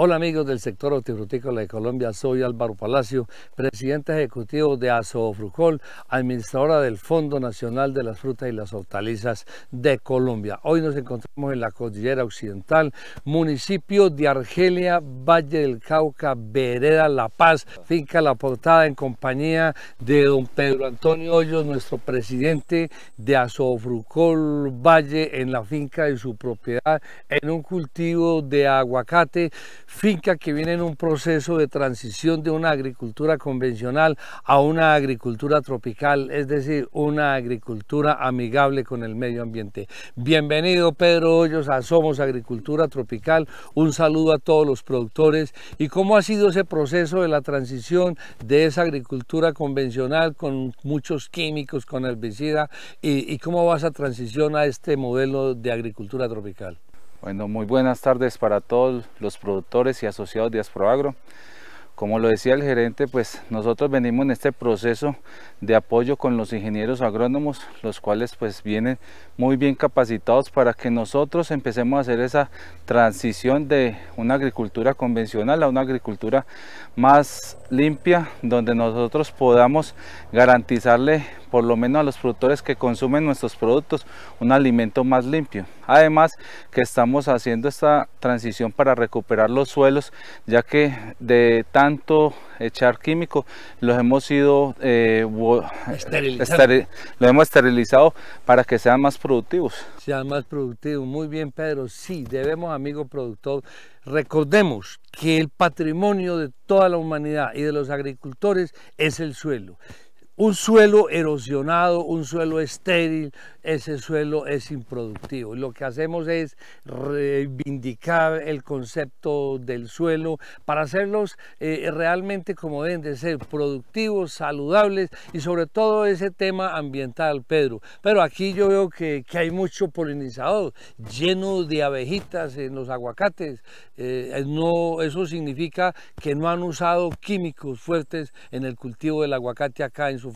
Hola amigos del sector hortifrutícola de Colombia, soy Álvaro Palacio, presidente ejecutivo de Asofrucol, administradora del Fondo Nacional de las Frutas y las Hortalizas de Colombia. Hoy nos encontramos en la Cordillera Occidental, municipio de Argelia, Valle del Cauca, Vereda La Paz, finca La Portada, en compañía de don Pedro Antonio Hoyos, nuestro presidente de Asofrucol Valle, en la finca de su propiedad, en un cultivo de aguacate finca que viene en un proceso de transición de una agricultura convencional a una agricultura tropical, es decir, una agricultura amigable con el medio ambiente. Bienvenido Pedro Hoyos a Somos Agricultura Tropical, un saludo a todos los productores y cómo ha sido ese proceso de la transición de esa agricultura convencional con muchos químicos, con herbicida y, cómo vas a transición a este modelo de agricultura tropical. Bueno, muy buenas tardes para todos los productores y asociados de Asproagro. Como lo decía el gerente, pues nosotros venimos en este proceso de apoyo con los ingenieros agrónomos, los cuales pues vienen muy bien capacitados para que nosotros empecemos a hacer esa transición de una agricultura convencional a una agricultura más limpia donde nosotros podamos garantizarle por lo menos a los productores que consumen nuestros productos un alimento más limpio además que estamos haciendo esta transición para recuperar los suelos ya que de tanto echar químico los hemos ido eh, lo hemos esterilizado para que sean más productivos y más productivo, Muy bien, Pedro. Sí, debemos, amigo productor, recordemos que el patrimonio de toda la humanidad y de los agricultores es el suelo. Un suelo erosionado, un suelo estéril, ese suelo es improductivo. Lo que hacemos es reivindicar el concepto del suelo para hacerlos eh, realmente como deben de ser, productivos, saludables y sobre todo ese tema ambiental, Pedro. Pero aquí yo veo que, hay mucho polinizador, lleno de abejitas en los aguacates. Eh, eh, no, eso significa que no han usado químicos fuertes en el cultivo del aguacate acá en su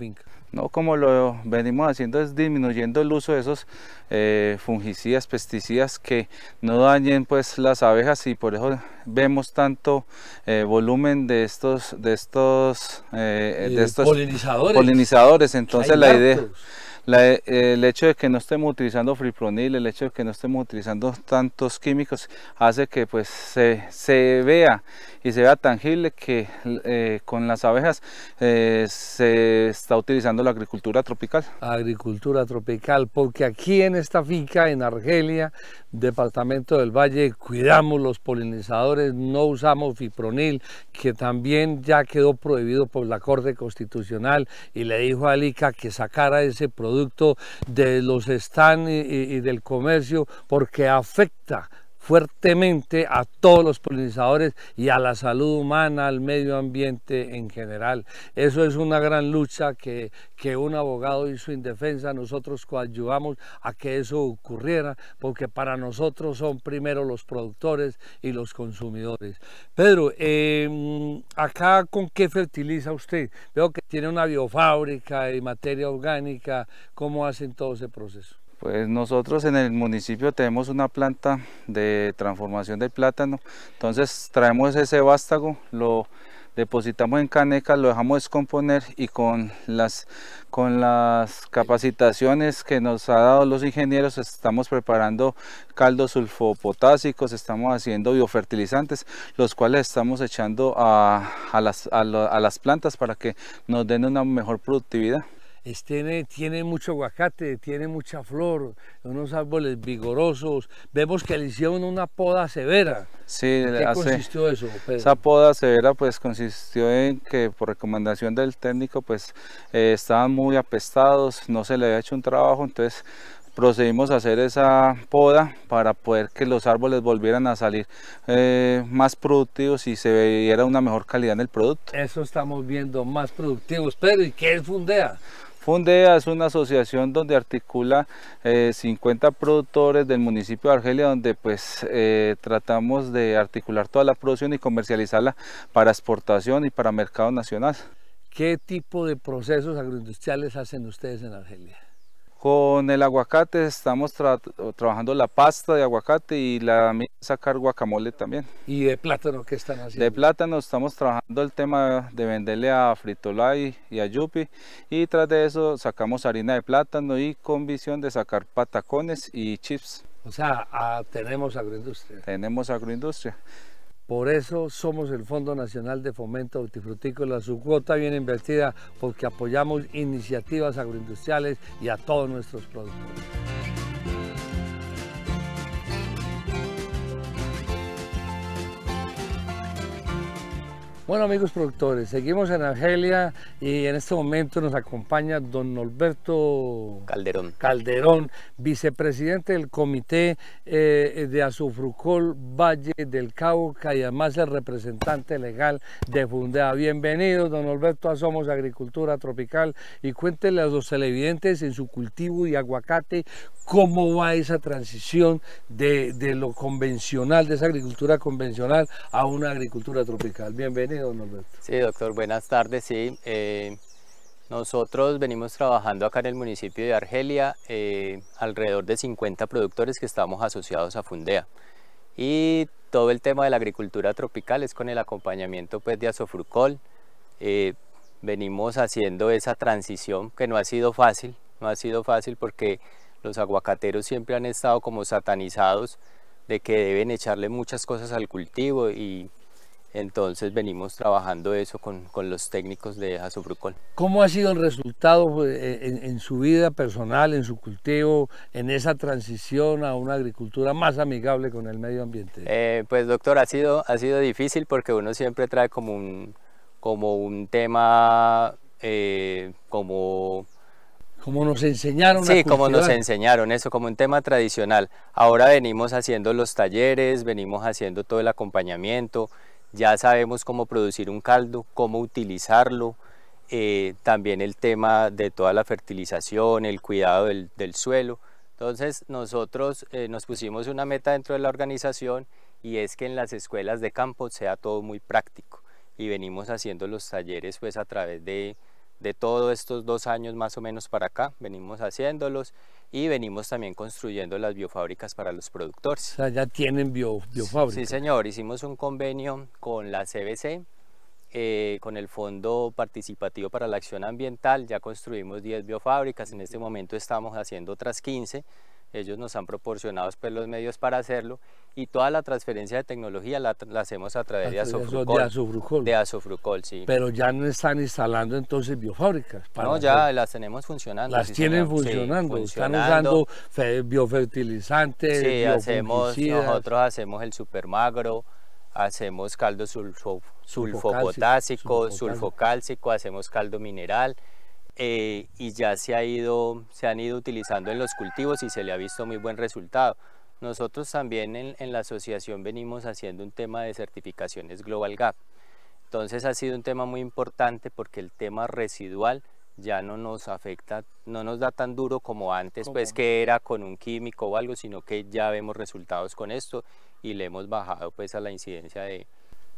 no, como lo venimos haciendo es disminuyendo el uso de esos eh, fungicidas, pesticidas que no dañen pues las abejas y por eso vemos tanto eh, volumen de estos de estos, eh, de estos polinizadores. polinizadores. Entonces la idea el hecho de que no estemos utilizando fripronil, el hecho de que no estemos utilizando tantos químicos, hace que pues se, vea y se vea tangible que eh, con las abejas eh, se está utilizando la agricultura tropical. Agricultura tropical, porque aquí en esta finca, en Argelia, departamento del Valle, cuidamos los polinizadores, no usamos fipronil, que también ya quedó prohibido por la Corte Constitucional y le dijo a Alica que sacara ese producto producto de los stands y del comercio porque afecta fuertemente a todos los polinizadores y a la salud humana, al medio ambiente en general. Eso es una gran lucha que, un abogado hizo en defensa, nosotros coadyuvamos a que eso ocurriera, porque para nosotros son primero los productores y los consumidores. Pedro, em, acá con qué fertiliza usted? Veo que tiene una biofábrica y materia orgánica, ¿cómo hacen todo ese proceso? Pues nosotros en el municipio tenemos una planta de transformación de plátano, entonces traemos ese vástago, lo depositamos en caneca, lo dejamos descomponer y con las, con las capacitaciones que nos han dado los ingenieros estamos preparando caldos sulfopotásicos, estamos haciendo biofertilizantes, los cuales estamos echando a las plantas para que nos den una mejor productividad. Este, tiene mucho aguacate, tiene mucha flor, unos árboles vigorosos. Vemos que le hicieron una poda severa. Sí, consistió eso, Esa poda severa pues consistió en que por recomendación del técnico pues eh, estaban muy apestados, no se le había hecho un trabajo, entonces procedimos a hacer esa poda para poder que los árboles volvieran a salir eh, más productivos y se viera una mejor calidad en el producto. Eso estamos viendo, más productivos. pero ¿y qué es Fundea? Fundea es una asociación donde articula 50 eh, productores del municipio de Argelia, donde pues eh, tratamos de articular toda la producción y comercializarla para exportación y para mercado nacional. ¿Qué tipo de procesos agroindustriales hacen ustedes en Argelia? Con el aguacate estamos trabajando la pasta de aguacate y la sacar guacamole también. ¿Y de plátano qué están haciendo? De plátano estamos trabajando el tema de venderle a Fritolay y a Yupi y tras de eso sacamos harina de plátano y con visión de sacar patacones y chips. O sea, tenemos agroindustria. Tenemos agroindustria. Por eso somos el Fondo Nacional de Fomento Hortifrutícola. Su cuota bien invertida porque apoyamos iniciativas agroindustriales y a todos nuestros productores. Bueno amigos productores, seguimos en Argelia y en este momento nos acompaña don Norberto Calderón, Calderón vicepresidente del Comité eh, de Azufrucol Valle del Cauca y además el representante legal de Fundea. Bienvenido don Norberto a Somos Agricultura Tropical y cuéntele a los televidentes en su cultivo y aguacate cómo va esa transición de lo convencional, de esa agricultura convencional a una agricultura tropical. Bienvenido. Sí, doctor, buenas tardes. Sí, eh, nosotros venimos trabajando acá en el municipio de Argelia eh, alrededor de 50 productores que estamos asociados a Fundea. Y todo el tema de la agricultura tropical es con el acompañamiento pues, de Azofrucol. Eh, venimos haciendo esa transición que no ha sido fácil, no ha sido fácil porque los aguacateros siempre han estado como satanizados de que deben echarle muchas cosas al cultivo y entonces venimos trabajando eso con, los técnicos de Azufrucol. ¿Cómo ha sido el resultado eh, en, su vida personal, en su cultivo, en esa transición a una agricultura más amigable con el medio ambiente? Eh, pues doctor, ha sido, ha sido difícil porque uno siempre trae como un, como un tema, eh, como como nos enseñaron. Sí, como nos enseñaron eso, como un tema tradicional. Ahora venimos haciendo los talleres, venimos haciendo todo el acompañamiento, ya sabemos cómo producir un caldo, cómo utilizarlo, eh, también el tema de toda la fertilización, el cuidado del, suelo. Entonces nosotros eh, nos pusimos una meta dentro de la organización y es que en las escuelas de campo sea todo muy práctico y venimos haciendo los talleres pues a través de de todos estos dos años más o menos para acá, venimos haciéndolos y venimos también construyendo las biofábricas para los productores. O sea, ya tienen bio, biofábricas. Sí, señor, hicimos un convenio con la CBC, eh, con el Fondo Participativo para la Acción Ambiental, ya construimos 10 biofábricas, en este momento estamos haciendo otras 15 ellos nos han proporcionado pues, los medios para hacerlo y toda la transferencia de tecnología la, hacemos a través de Azofrucol. De Azofrucol. sí. Pero ya no están instalando entonces biofábricas. no, ya las tenemos funcionando. Las tienen funcionando, están usando biofertilizantes, Sí, hacemos, nosotros hacemos el supermagro, hacemos caldo sulfo, sulfopotásico, sulfocálcico, hacemos caldo mineral. Eh, y ya se, ha ido, se han ido utilizando en los cultivos y se le ha visto muy buen resultado. Nosotros también en, la asociación venimos haciendo un tema de certificaciones Global Gap. Entonces ha sido un tema muy importante porque el tema residual ya no nos afecta, no nos da tan duro como antes, pues que era con un químico o algo, sino que ya vemos resultados con esto y le hemos bajado pues a la incidencia de,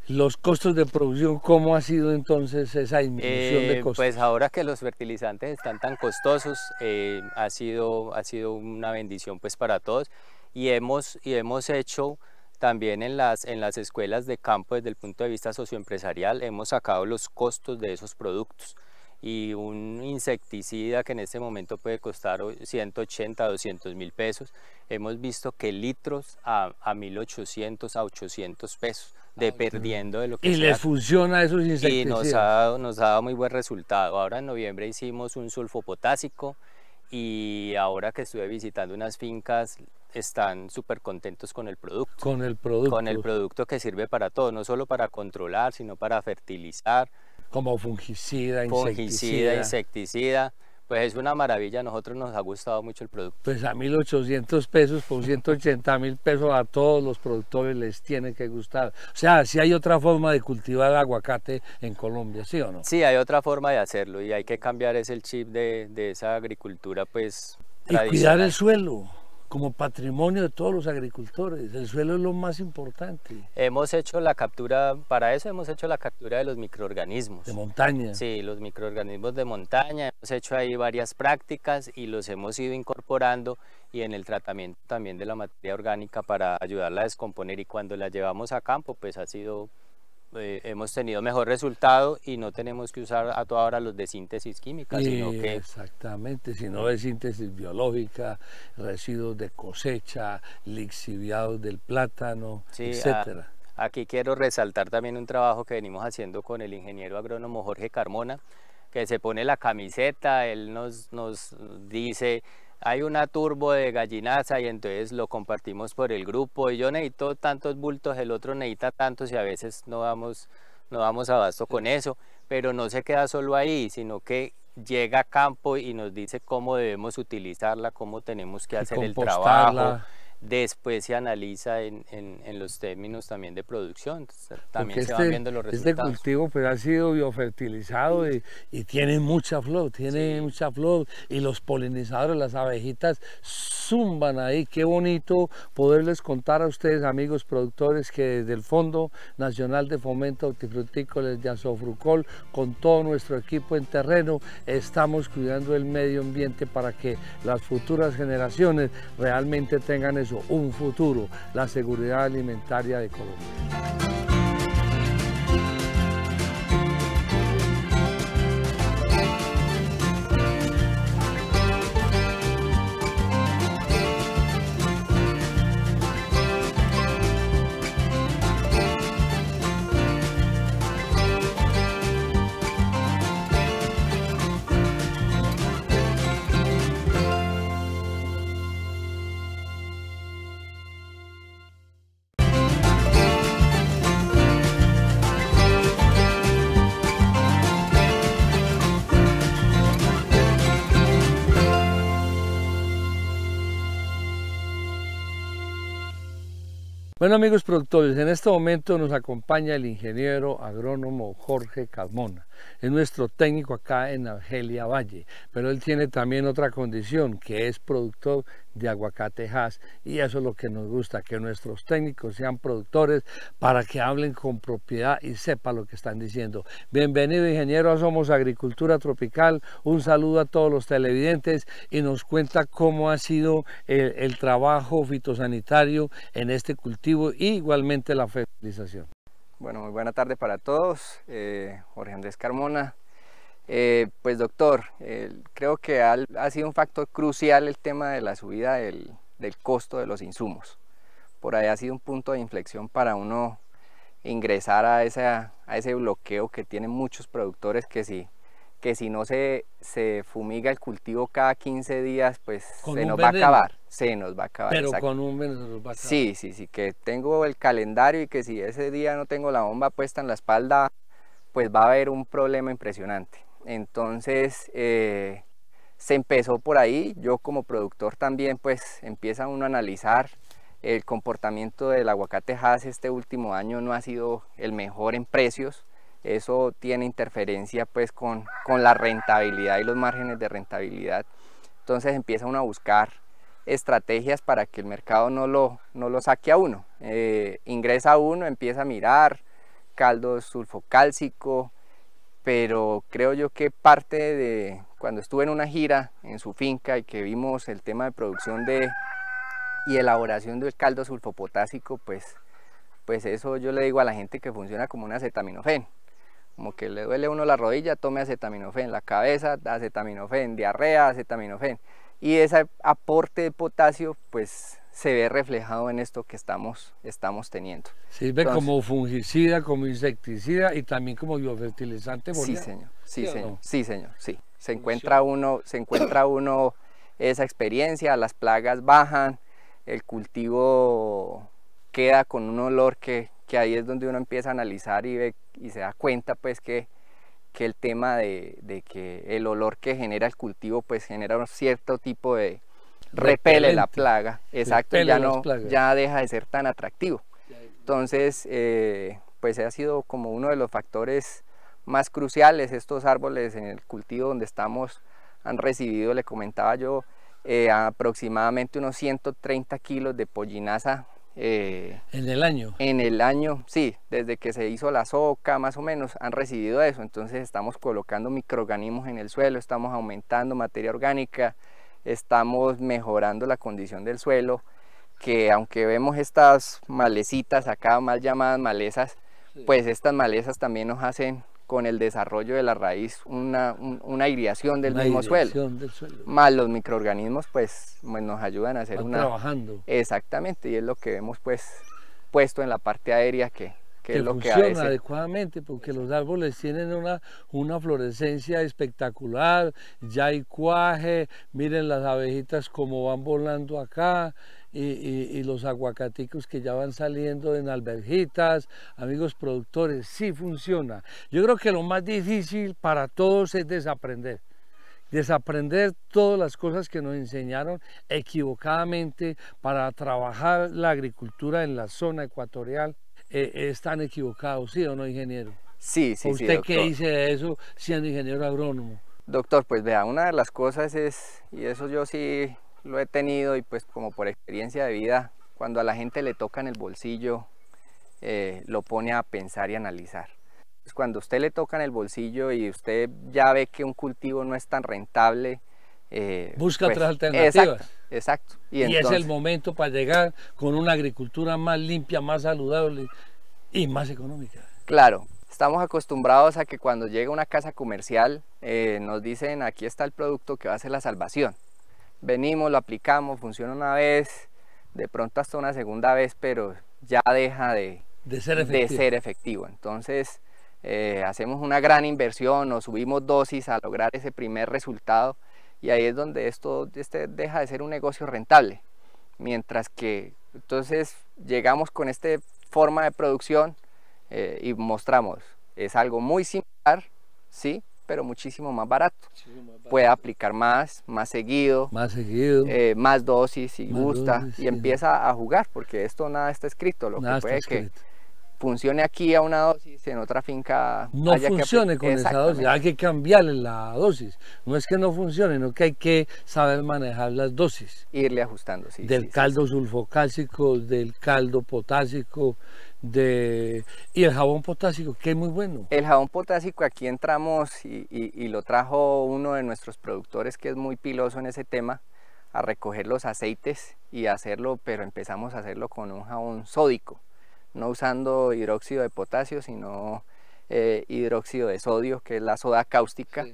los costos de producción, ¿cómo ha sido entonces esa disminución de eh, pues costos? Pues ahora que los fertilizantes están tan costosos, eh, ha, sido, ha sido una bendición pues para todos y hemos, y hemos hecho también en las, en las escuelas de campo desde el punto de vista socioempresarial, hemos sacado los costos de esos productos y un insecticida que en este momento puede costar 180, 200 mil pesos, hemos visto que litros a 1.800, a 800 pesos dependiendo de lo que y le les funciona esos insecticidas. Y nos ha, nos ha dado muy buen resultado. Ahora en noviembre hicimos un sulfopotásico y ahora que estuve visitando unas fincas están súper contentos con el producto. Con el producto. Con el producto que sirve para todo, no solo para controlar, sino para fertilizar. Como fungicida, insecticida. Fungicida, insecticida. Pues es una maravilla, a nosotros nos ha gustado mucho el producto. Pues a 1.800 pesos por 180 mil pesos a todos los productores les tiene que gustar. O sea, si hay otra forma de cultivar aguacate en Colombia, ¿sí o no? Sí, hay otra forma de hacerlo y hay que cambiar ese chip de, de esa agricultura pues Y cuidar el suelo como patrimonio de todos los agricultores. El suelo es lo más importante. Hemos hecho la captura, para eso hemos hecho la captura de los microorganismos. De montaña. Sí, los microorganismos de montaña. Hemos hecho ahí varias prácticas y los hemos ido incorporando y en el tratamiento también de la materia orgánica para ayudarla a descomponer y cuando la llevamos a campo pues ha sido eh, hemos tenido mejor resultado y no tenemos que usar a toda hora los de síntesis química, sino que... Exactamente, sino de síntesis biológica, residuos de cosecha, lixiviados del plátano, etcétera. aquí quiero resaltar también un trabajo que venimos haciendo con el ingeniero agrónomo Jorge Carmona, que se pone la camiseta, él nos, nos dice hay una turbo de gallinaza y entonces lo compartimos por el grupo y yo necesito tantos bultos, el otro necesita tantos y a veces no vamos, no vamos abasto con eso, pero no se queda solo ahí, sino que llega a campo y nos dice cómo debemos utilizarla, cómo tenemos que hacer el trabajo después se analiza en, los términos también de producción. también se van este viendo los este resultados. Este cultivo pues, ha sido biofertilizado y, tiene mucha flor, tiene mucha flor y los polinizadores, las abejitas zumban ahí. Qué bonito poderles contar a ustedes, amigos productores, que desde el Fondo Nacional de Fomento Hortifrutícola de Azofrucol, con todo nuestro equipo en terreno, estamos cuidando el medio ambiente para que las futuras generaciones realmente tengan eso un futuro, la seguridad alimentaria de Colombia. Bueno amigos productores, en este momento nos acompaña el ingeniero agrónomo Jorge Calmona. Es nuestro técnico acá en Argelia Valle, pero él tiene también otra condición, que es productor de aguacatejas y eso es lo que nos gusta, que nuestros técnicos sean productores para que hablen con propiedad y sepa lo que están diciendo. Bienvenido ingeniero a Somos Agricultura Tropical, un saludo a todos los televidentes y nos cuenta cómo ha sido el, trabajo fitosanitario en este cultivo y igualmente la fertilización. Bueno, muy buena tarde para todos, eh, Jorge Andrés Carmona, eh, pues doctor, creo que ha, sido un factor crucial el tema de la subida del, costo de los insumos. Por ahí ha sido un punto de inflexión para uno ingresar a, ese bloqueo que tienen muchos productores que si, que si no se, fumiga el cultivo cada 15 días, pues se nos va a acabar. Se nos va a acabar. Pero con un nos va a acabar. Sí, sí, sí, que tengo el calendario y que si ese día no tengo la bomba puesta en la espalda, pues va a haber un problema impresionante. Entonces eh, se empezó por ahí, yo como productor también pues empieza uno a analizar el comportamiento del aguacate Hass este último año no ha sido el mejor en precios, eso tiene interferencia pues con, con la rentabilidad y los márgenes de rentabilidad, entonces empieza uno a buscar estrategias para que el mercado no lo, saque a uno. Eh, ingresa uno, empieza a mirar caldo sulfocálcico, pero creo yo que parte de cuando estuve en una gira en su finca y que vimos el tema de producción de y elaboración del caldo sulfopotásico, pues, pues eso yo le digo a la gente que funciona como un acetaminofén. Como que le duele uno la rodilla, tome acetaminofén, la cabeza, acetaminofén, diarrea, acetaminofén. Y ese aporte de potasio, pues se ve reflejado en esto que estamos, estamos teniendo. Sirve como fungicida, como insecticida y también como biofertilizante. Sí, señor. Sí, señor. Sí, Se encuentra uno, se encuentra uno esa experiencia, las plagas bajan, el cultivo queda con un olor que, que ahí es donde uno empieza a analizar y, ve, y se da cuenta pues que, que el tema de, de, que el olor que genera el cultivo pues genera un cierto tipo de, repele la plaga. Exacto, ya, no, ya deja de ser tan atractivo. Entonces, eh, pues ha sido como uno de los factores más cruciales. Estos árboles en el cultivo donde estamos han recibido, le comentaba yo, eh, aproximadamente unos 130 kilos de pollinaza. Eh, en el año. En el año, sí, desde que se hizo la soca más o menos han recibido eso. Entonces estamos colocando microorganismos en el suelo, estamos aumentando materia orgánica, estamos mejorando la condición del suelo, que aunque vemos estas malecitas acá, más llamadas malezas, pues estas malezas también nos hacen con el desarrollo de la raíz una, una aireación del mismo suelo. Del Más los microorganismos pues, nos ayudan a hacer una... trabajando. Exactamente, y es lo que vemos pues puesto en la parte aérea que, que, funciona lo que adecuadamente porque los árboles tienen una, una fluorescencia espectacular, ya hay cuaje, miren las abejitas como van volando acá. Y, los aguacaticos que ya van saliendo en albergitas amigos productores, sí funciona. Yo creo que lo más difícil para todos es desaprender. Desaprender todas las cosas que nos enseñaron equivocadamente para trabajar la agricultura en la zona ecuatorial eh, eh, están equivocados, ¿sí o no, ingeniero? Sí, sí, ¿Usted qué dice de eso siendo ingeniero agrónomo? Doctor, pues vea, una de las cosas es, y eso yo sí lo he tenido y pues como por experiencia de vida, cuando a la gente le toca en el bolsillo, eh, lo pone a pensar y analizar. Pues cuando usted le toca en el bolsillo y usted ya ve que un cultivo no es tan rentable, eh, Busca pues, otras alternativas. Exacto. Y, es el momento para llegar con una agricultura más limpia, más saludable y más económica. Claro. Estamos acostumbrados a que cuando llega una casa comercial eh, nos dicen aquí está el producto que va a ser la salvación. Venimos, lo aplicamos, funciona una vez, de pronto hasta una segunda vez, pero ya deja de, ser, efectivo. de ser efectivo. Entonces, eh, hacemos una gran inversión o subimos dosis a lograr ese primer resultado y ahí es donde esto este deja de ser un negocio rentable. Mientras que entonces llegamos con esta forma de producción eh, y mostramos, es algo muy similar, ¿sí? pero muchísimo más barato. Puede aplicar más, más seguido. Más seguido. Eh, más dosis si gusta. y empieza a jugar, porque esto nada está escrito. Lo que puede que funcione aquí a una dosis, en otra finca... No funcione con esa dosis, hay que cambiarle la dosis. No es que no funcione, sino que hay que saber manejar las dosis. Irle ajustando, sí. Del caldo sulfocálcico, del caldo potásico, de... y el jabón potásico, que es muy bueno. El jabón potásico aquí entramos y, y lo trajo uno de nuestros productores que es muy piloso en ese tema a recoger los aceites y hacerlo, pero empezamos a hacerlo con un jabón sódico no usando hidróxido de potasio, sino eh, hidróxido de sodio, que es la soda cáustica,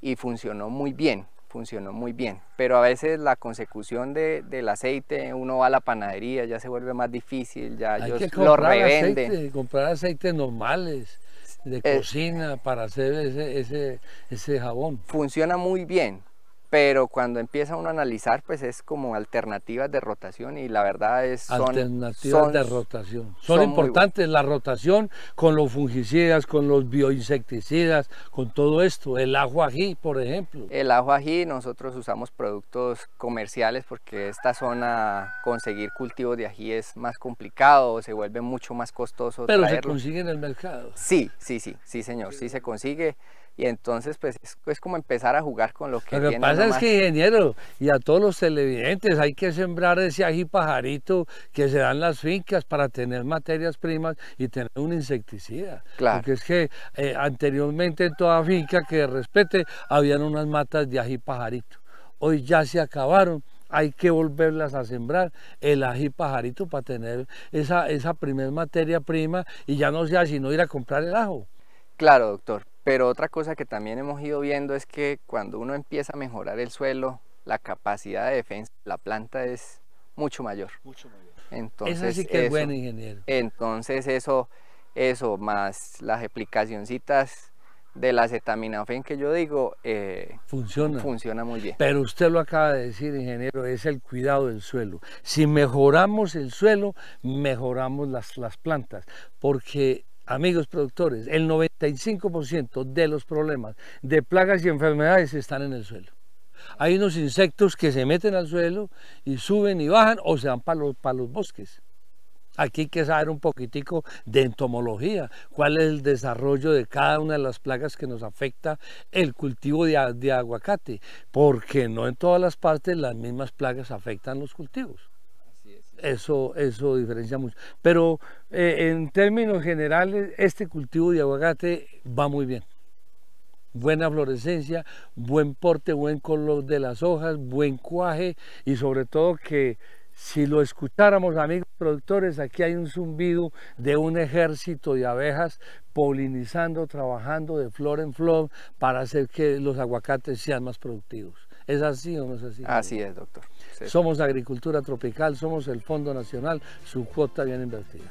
y funcionó muy bien, funcionó muy bien. Pero a veces la consecución de, del aceite, uno va a la panadería, ya se vuelve más difícil, ya ellos lo revenden. comprar aceites normales de eh, cocina para hacer ese, ese jabón. Funciona muy bien, pero cuando empieza uno a analizar, pues es como alternativas de rotación y la verdad es... Son, alternativas de rotación. Son, importantes la rotación con los fungicidas, con los bioinsecticidas, con todo esto. El ajo ají, por ejemplo. El ajo ají, nosotros usamos productos comerciales porque esta zona conseguir cultivos de ají es más complicado, se vuelve mucho más costoso. Pero se consigue en el mercado. Sí, sí, sí, sí señor, sí se consigue. Y entonces, pues es, como empezar a jugar con lo que... Lo que pasa es que, ingeniero, y a todos los televidentes, hay que sembrar ese ají pajarito que se dan las fincas para tener materias primas y tener un insecticida. Claro. Porque es que eh, anteriormente en toda finca que respete habían unas matas de ají pajarito. Hoy ya se acabaron hay que volverlas a sembrar, el ají pajarito para tener esa, esa primer materia prima y ya no sea sino ir a comprar el ajo. Claro, doctor, pero otra cosa que también hemos ido viendo es que cuando uno empieza a mejorar el suelo, la capacidad de defensa de la planta es mucho mayor. Mucho mayor. Entonces, eso sí que es bueno, ingeniero. Entonces eso, eso más las explicacioncitas de la acetaminofén que yo digo, eh, funciona. funciona muy bien. Pero usted lo acaba de decir, ingeniero, es el cuidado del suelo. Si mejoramos el suelo, mejoramos las, las plantas, porque Amigos productores, el 95% de los problemas de plagas y enfermedades están en el suelo. Hay unos insectos que se meten al suelo y suben y bajan o se van para los, bosques. Aquí hay que saber un poquitico de entomología, cuál es el desarrollo de cada una de las plagas que nos afecta el cultivo de aguacate, porque no en todas las partes las mismas plagas afectan los cultivos. Eso, eso diferencia mucho. Pero eh, en términos generales, este cultivo de aguacate va muy bien. Buena florescencia, buen porte, buen color de las hojas, buen cuaje y sobre todo que si lo escucháramos, amigos productores, aquí hay un zumbido de un ejército de abejas polinizando, trabajando de flor en flor para hacer que los aguacates sean más productivos. ¿Es así o no es así? Así es, doctor. Somos agricultura tropical, somos el Fondo Nacional, su cuota bien invertida.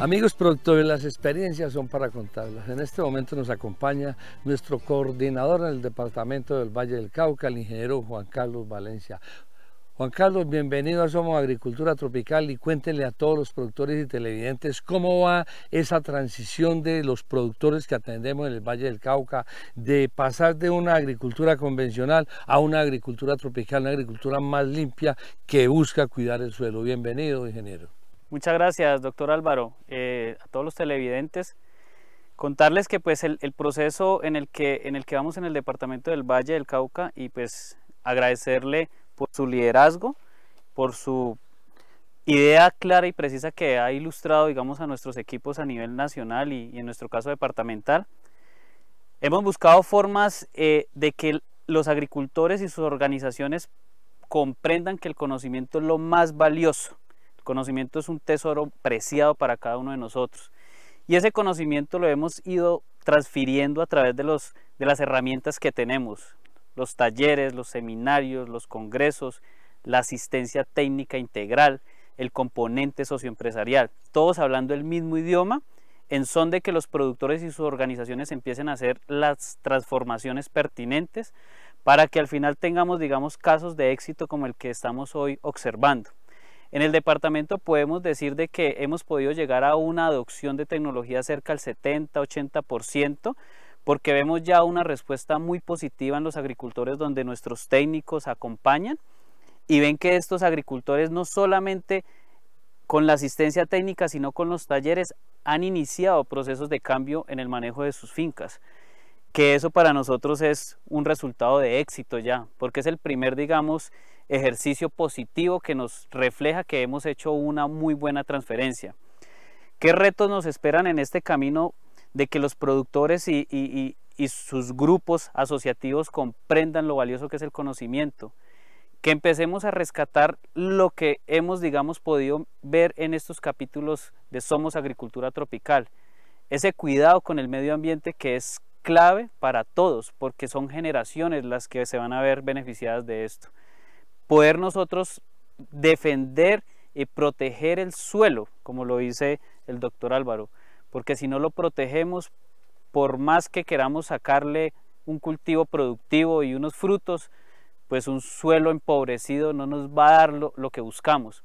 Amigos productores, las experiencias son para contarlas. En este momento nos acompaña nuestro coordinador en el departamento del Valle del Cauca, el ingeniero Juan Carlos Valencia. Juan Carlos, bienvenido a Somos Agricultura Tropical y cuéntenle a todos los productores y televidentes cómo va esa transición de los productores que atendemos en el Valle del Cauca, de pasar de una agricultura convencional a una agricultura tropical, una agricultura más limpia que busca cuidar el suelo. Bienvenido, ingeniero. Muchas gracias, doctor Álvaro. Eh, a todos los televidentes, contarles que pues el, proceso en el que, en el que vamos en el departamento del Valle del Cauca y pues agradecerle por su liderazgo, por su idea clara y precisa que ha ilustrado, digamos, a nuestros equipos a nivel nacional y, en nuestro caso departamental. Hemos buscado formas eh, de que los agricultores y sus organizaciones comprendan que el conocimiento es lo más valioso. El conocimiento es un tesoro preciado para cada uno de nosotros. Y ese conocimiento lo hemos ido transfiriendo a través de, los, de las herramientas que tenemos los talleres, los seminarios, los congresos, la asistencia técnica integral, el componente socioempresarial, todos hablando el mismo idioma, en son de que los productores y sus organizaciones empiecen a hacer las transformaciones pertinentes para que al final tengamos, digamos, casos de éxito como el que estamos hoy observando. En el departamento podemos decir de que hemos podido llegar a una adopción de tecnología cerca del 70-80%, porque vemos ya una respuesta muy positiva en los agricultores donde nuestros técnicos acompañan y ven que estos agricultores no solamente con la asistencia técnica, sino con los talleres, han iniciado procesos de cambio en el manejo de sus fincas. Que eso para nosotros es un resultado de éxito ya, porque es el primer, digamos, ejercicio positivo que nos refleja que hemos hecho una muy buena transferencia. ¿Qué retos nos esperan en este camino de que los productores y, y, sus grupos asociativos comprendan lo valioso que es el conocimiento, que empecemos a rescatar lo que hemos, digamos, podido ver en estos capítulos de Somos Agricultura Tropical, ese cuidado con el medio ambiente que es clave para todos, porque son generaciones las que se van a ver beneficiadas de esto. Poder nosotros defender y proteger el suelo, como lo dice el doctor Álvaro, porque si no lo protegemos, por más que queramos sacarle un cultivo productivo y unos frutos, pues un suelo empobrecido no nos va a dar lo, que buscamos.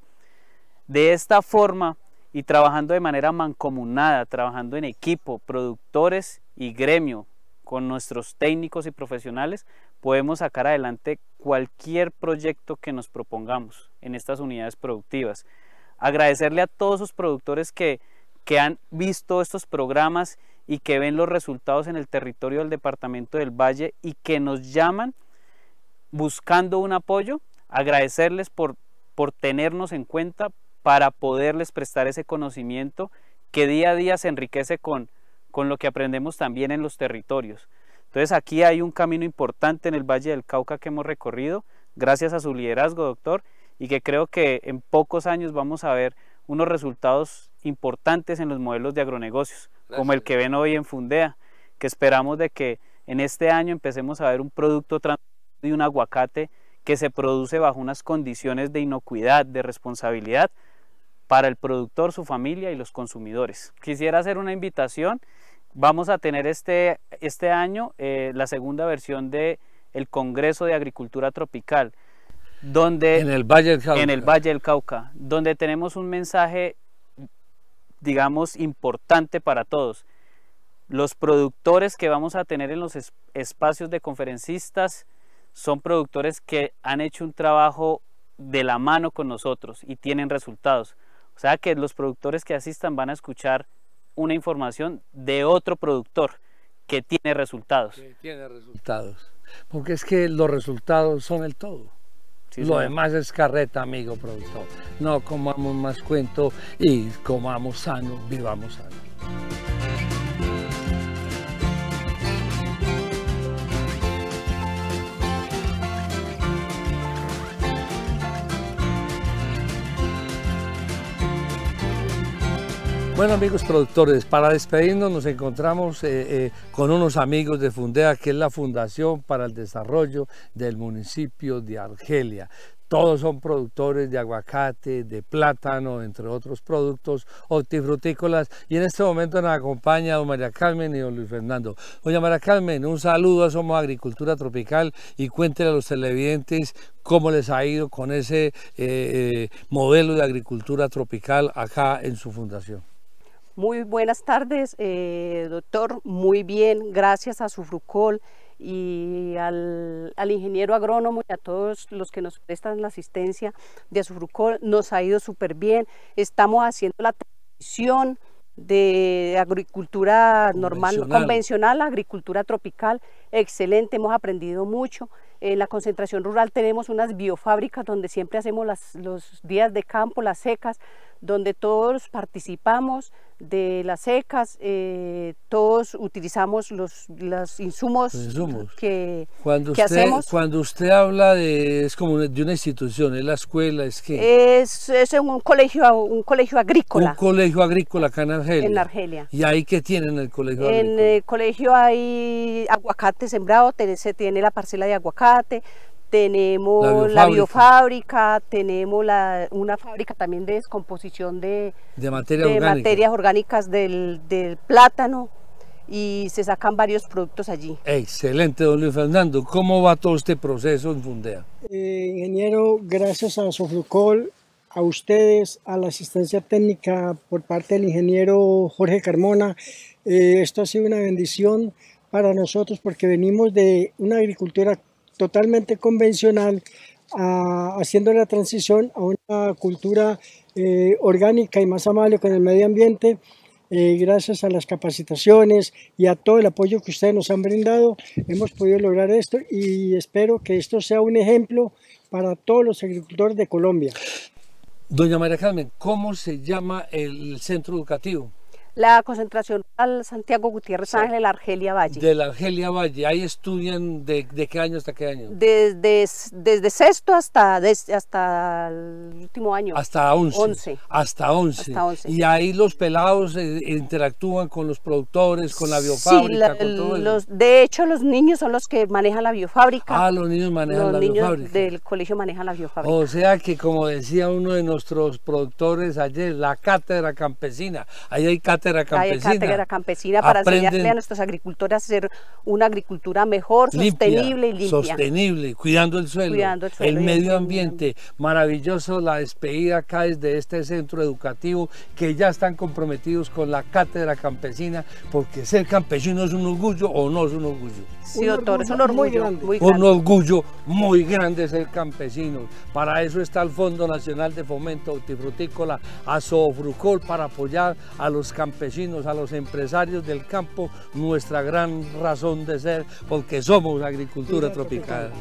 De esta forma y trabajando de manera mancomunada, trabajando en equipo, productores y gremio, con nuestros técnicos y profesionales, podemos sacar adelante cualquier proyecto que nos propongamos en estas unidades productivas. Agradecerle a todos los productores que que han visto estos programas y que ven los resultados en el territorio del departamento del Valle y que nos llaman buscando un apoyo, agradecerles por, por tenernos en cuenta para poderles prestar ese conocimiento que día a día se enriquece con, con lo que aprendemos también en los territorios. Entonces aquí hay un camino importante en el Valle del Cauca que hemos recorrido, gracias a su liderazgo, doctor, y que creo que en pocos años vamos a ver unos resultados importantes en los modelos de agronegocios, como el que ven hoy en Fundea, que esperamos de que en este año empecemos a ver un producto de un aguacate que se produce bajo unas condiciones de inocuidad, de responsabilidad para el productor, su familia y los consumidores. Quisiera hacer una invitación. Vamos a tener este, este año eh, la segunda versión del el Congreso de Agricultura Tropical, donde en el Valle del Cauca. en el Valle del Cauca, donde tenemos un mensaje digamos, importante para todos. Los productores que vamos a tener en los espacios de conferencistas son productores que han hecho un trabajo de la mano con nosotros y tienen resultados. O sea que los productores que asistan van a escuchar una información de otro productor que tiene resultados. Que tiene resultados. Porque es que los resultados son el todo. Lo demás es carreta, amigo productor. No comamos más cuento y comamos sano, vivamos sano. Bueno amigos productores, para despedirnos nos encontramos eh, eh, con unos amigos de Fundea, que es la Fundación para el Desarrollo del Municipio de Argelia. Todos son productores de aguacate, de plátano, entre otros productos hortifrutícolas. Y en este momento nos acompaña don María Carmen y don Luis Fernando. Doña María Carmen, un saludo a Somos Agricultura Tropical y cuéntenle a los televidentes cómo les ha ido con ese eh, modelo de agricultura tropical acá en su fundación. Muy buenas tardes, eh, doctor. Muy bien, gracias a Sufrucol y al, ingeniero agrónomo y a todos los que nos prestan la asistencia de sufrucol Nos ha ido súper bien. Estamos haciendo la transición de agricultura normal, convencional, agricultura tropical. Excelente, hemos aprendido mucho. En eh, la concentración rural tenemos unas biofábricas donde siempre hacemos los días de campo, las secas, donde todos participamos de las secas, eh, todos utilizamos los, los insumos, que, cuando usted, hacemos. Cuando usted habla de, es como de una institución, es la escuela, es que... Es, un, colegio, un colegio agrícola. Un colegio agrícola acá en Argelia. En Argelia. ¿Y ahí qué tienen el colegio En el colegio hay aguacate sembrado, se tiene la parcela de aguacate, tenemos la biofábrica, tenemos una fábrica también de descomposición de, materias orgánicas del, plátano y se sacan varios productos allí. Excelente, don Luis Fernando. ¿Cómo va todo este proceso en Fundea? Eh, ingeniero, gracias a Sofrucol, a ustedes, a la asistencia técnica por parte del ingeniero Jorge Carmona. Eh, esto ha sido una bendición para nosotros porque venimos de una agricultura totalmente convencional haciendo la transición a una cultura eh, orgánica y más amable con el medio ambiente. Eh, gracias a las capacitaciones y a todo el apoyo que ustedes nos han brindado, hemos podido lograr esto y espero que esto sea un ejemplo para todos los agricultores de Colombia. Doña María Carmen, ¿cómo se llama el centro educativo? La concentración al Santiago Gutiérrez Ángel, la Argelia Valle. De la Argelia Valle, ahí estudian de, qué año hasta qué año. Desde, desde sexto hasta, desde, hasta el último año. Hasta 11. Hasta 11. Y ahí los pelados eh, interactúan con los productores, con la biofábrica, con todo De hecho, los niños son los que manejan la biofábrica. Ah, los niños manejan la biofábrica. del colegio manejan la biofábrica. O sea que, como decía uno de nuestros productores ayer, la cátedra campesina, ahí hay cátedra cátedra campesina. cátedra campesina para enseñarle a nuestros agricultores a hacer una agricultura mejor, sostenible y limpia. Sostenible, cuidando el suelo, el, medio ambiente. Maravilloso la despedida acá desde este centro educativo que ya están comprometidos con la cátedra campesina porque ser campesino es un orgullo o no es un orgullo. Sí, un doctor, es un orgullo muy grande. Un orgullo muy grande ser campesino. Para eso está el Fondo Nacional de Fomento Hortifrutícola, ASOFRUCOL, para apoyar a los campesinos a los empresarios del campo, nuestra gran razón de ser, porque somos agricultura tropical.